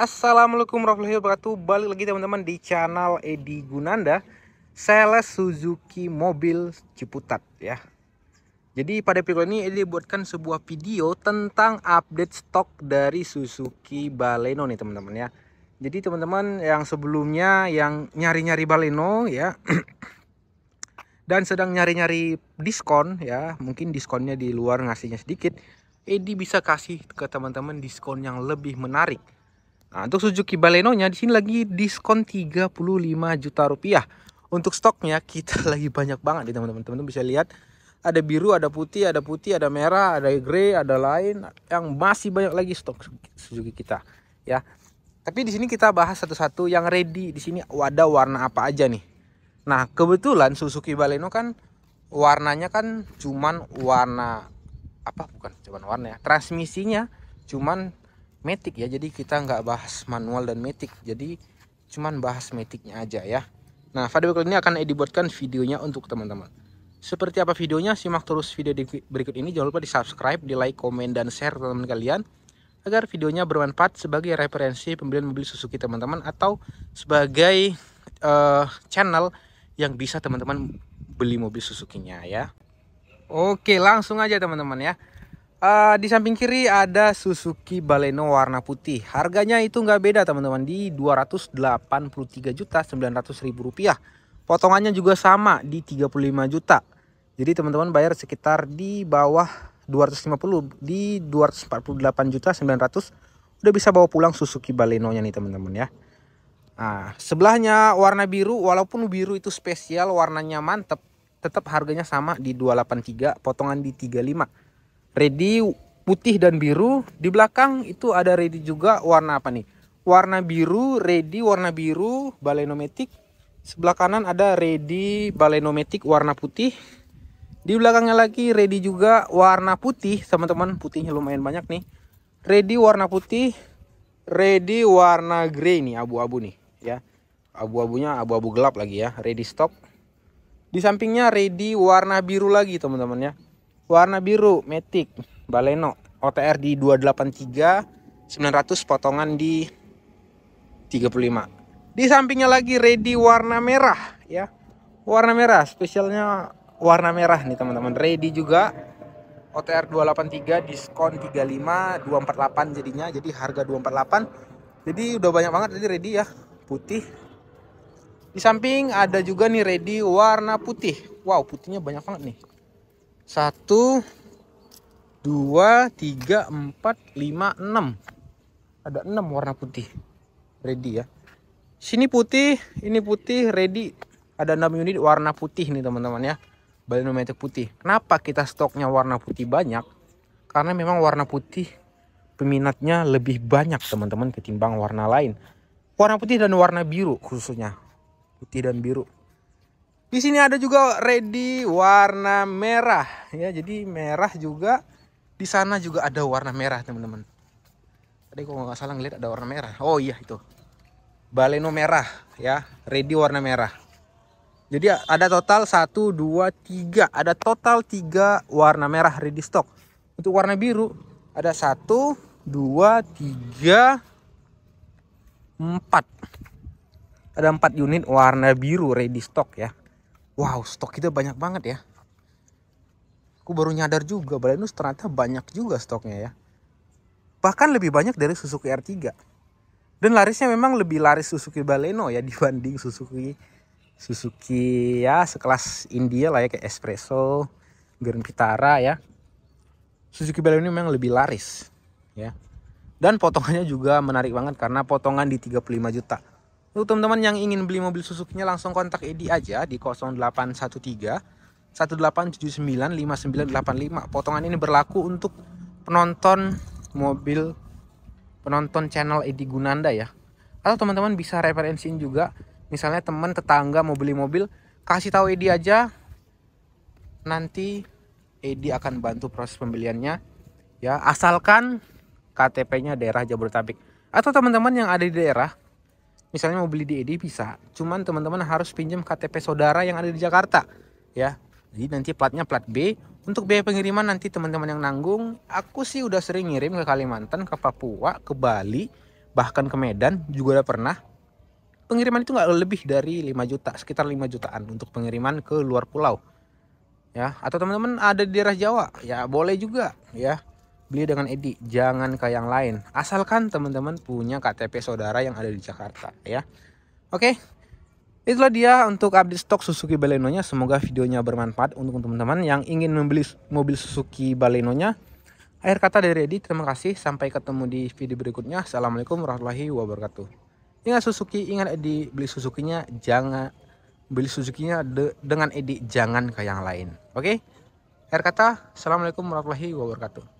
Assalamualaikum warahmatullahi wabarakatuh Balik lagi teman-teman di channel Edi Gunanda Sales Suzuki Mobil Ciputat ya Jadi pada video ini Edi buatkan sebuah video tentang update stok dari Suzuki Baleno nih teman-teman ya Jadi teman-teman yang sebelumnya yang nyari-nyari Baleno ya Dan sedang nyari-nyari diskon ya Mungkin diskonnya di luar ngasihnya sedikit Edi bisa kasih ke teman-teman diskon yang lebih menarik Nah, untuk Suzuki Baleno-nya di sini lagi diskon 35 juta rupiah. Untuk stoknya kita lagi banyak banget nih teman-teman. Teman-teman bisa lihat ada biru, ada putih, ada putih, ada merah, ada grey, ada lain yang masih banyak lagi stok Suzuki kita ya. Tapi di sini kita bahas satu-satu yang ready. Di sini ada warna apa aja nih. Nah, kebetulan Suzuki Baleno kan warnanya kan cuman warna apa bukan cuman warna ya. Transmisinya cuman metik ya jadi kita nggak bahas manual dan metik jadi cuman bahas metiknya aja ya nah pada kali ini akan dibuatkan videonya untuk teman-teman seperti apa videonya simak terus video di berikut ini jangan lupa di subscribe di like komen dan share teman-teman kalian agar videonya bermanfaat sebagai referensi pembelian mobil Suzuki teman-teman atau sebagai uh, channel yang bisa teman-teman beli mobil Suzuki-nya ya. Oke, langsung aja teman-teman ya. Uh, di samping kiri ada Suzuki Baleno warna putih. Harganya itu nggak beda teman-teman di 283 juta 900 ribu rupiah. Potongannya juga sama di 35 juta. Jadi teman-teman bayar sekitar di bawah 250 di 248 juta 900 udah bisa bawa pulang Suzuki Baleno-nya nih teman-teman ya. Nah, sebelahnya warna biru walaupun biru itu spesial warnanya mantep tetap harganya sama di 283 potongan di 35 ready putih dan biru. Di belakang itu ada ready juga warna apa nih? Warna biru, ready warna biru, balenometik. Sebelah kanan ada ready balenometik warna putih. Di belakangnya lagi ready juga warna putih, teman-teman. Putihnya lumayan banyak nih. Ready warna putih, ready warna grey nih, abu-abu nih, ya. Abu-abunya abu-abu gelap lagi ya, ready stock. Di sampingnya ready warna biru lagi, teman-teman ya warna biru Matic Baleno OTR di 283 900 potongan di 35 di sampingnya lagi ready warna merah ya warna merah spesialnya warna merah nih teman-teman ready juga OTR 283 diskon 35 248 jadinya jadi harga 248 jadi udah banyak banget jadi ready ya putih di samping ada juga nih ready warna putih wow putihnya banyak banget nih satu dua tiga empat lima enam ada enam warna putih ready ya sini putih ini putih ready ada enam unit warna putih nih teman-teman ya balenometer putih kenapa kita stoknya warna putih banyak karena memang warna putih peminatnya lebih banyak teman-teman ketimbang warna lain warna putih dan warna biru khususnya putih dan biru di sini ada juga ready warna merah ya. Jadi merah juga di sana juga ada warna merah, teman-teman. Tadi kok nggak salah ngeliat ada warna merah. Oh iya itu. Baleno merah ya, ready warna merah. Jadi ada total satu dua tiga, ada total tiga warna merah ready stock. Untuk warna biru ada satu dua tiga empat, Ada empat unit warna biru ready stock ya wow stok kita banyak banget ya aku baru nyadar juga Balenus ternyata banyak juga stoknya ya bahkan lebih banyak dari Suzuki R3 dan larisnya memang lebih laris Suzuki Baleno ya dibanding Suzuki Suzuki ya sekelas India lah ya kayak Espresso Grand Vitara ya Suzuki Baleno ini memang lebih laris ya dan potongannya juga menarik banget karena potongan di 35 juta untuk teman-teman yang ingin beli mobil Suzuki-nya langsung kontak Edi aja di 0813 1879 5985. Potongan ini berlaku untuk penonton mobil penonton channel Edi Gunanda ya. Atau teman-teman bisa referensiin juga misalnya teman tetangga mau beli mobil kasih tahu Edi aja nanti Edi akan bantu proses pembeliannya ya asalkan KTP-nya daerah Jabodetabek atau teman-teman yang ada di daerah misalnya mau beli di ED bisa cuman teman-teman harus pinjam KTP saudara yang ada di Jakarta ya jadi nanti platnya plat B untuk biaya pengiriman nanti teman-teman yang nanggung aku sih udah sering ngirim ke Kalimantan ke Papua ke Bali bahkan ke Medan juga udah pernah pengiriman itu nggak lebih dari 5 juta sekitar 5 jutaan untuk pengiriman ke luar pulau ya atau teman-teman ada di daerah Jawa ya boleh juga ya beli dengan Edi, jangan ke yang lain. Asalkan teman-teman punya KTP saudara yang ada di Jakarta ya. Oke. Itulah dia untuk update stok Suzuki Baleno nya. Semoga videonya bermanfaat untuk teman-teman yang ingin membeli mobil Suzuki Baleno nya. Akhir kata dari Edi, terima kasih. Sampai ketemu di video berikutnya. Assalamualaikum warahmatullahi wabarakatuh. Ingat Suzuki, ingat Edi, beli Suzuki nya, jangan beli Suzuki-nya de, dengan Edi jangan ke yang lain. Oke? Okay? Akhir kata, Assalamualaikum warahmatullahi wabarakatuh.